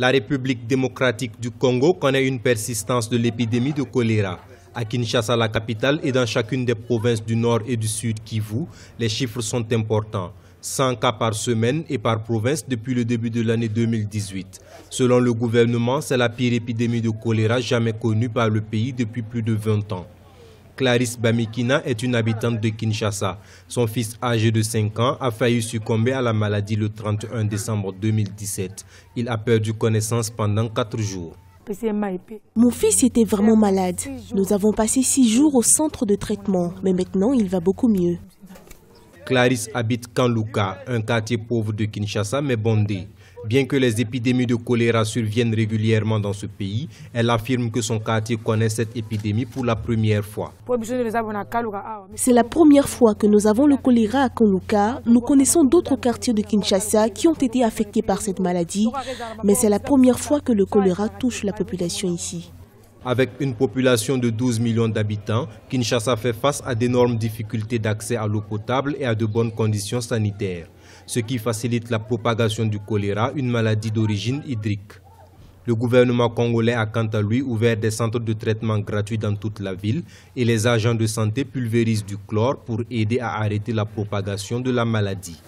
La République démocratique du Congo connaît une persistance de l'épidémie de choléra. À Kinshasa, la capitale, et dans chacune des provinces du nord et du sud Kivu, les chiffres sont importants. 100 cas par semaine et par province depuis le début de l'année 2018. Selon le gouvernement, c'est la pire épidémie de choléra jamais connue par le pays depuis plus de 20 ans. Clarisse Bamikina est une habitante de Kinshasa. Son fils âgé de 5 ans a failli succomber à la maladie le 31 décembre 2017. Il a perdu connaissance pendant 4 jours. Mon fils était vraiment malade. Nous avons passé 6 jours au centre de traitement, mais maintenant il va beaucoup mieux. Clarisse habite Kanluka, un quartier pauvre de Kinshasa mais bondé. Bien que les épidémies de choléra surviennent régulièrement dans ce pays, elle affirme que son quartier connaît cette épidémie pour la première fois. C'est la première fois que nous avons le choléra à Konluka. Nous connaissons d'autres quartiers de Kinshasa qui ont été affectés par cette maladie, mais c'est la première fois que le choléra touche la population ici. Avec une population de 12 millions d'habitants, Kinshasa fait face à d'énormes difficultés d'accès à l'eau potable et à de bonnes conditions sanitaires, ce qui facilite la propagation du choléra, une maladie d'origine hydrique. Le gouvernement congolais a quant à lui ouvert des centres de traitement gratuits dans toute la ville et les agents de santé pulvérisent du chlore pour aider à arrêter la propagation de la maladie.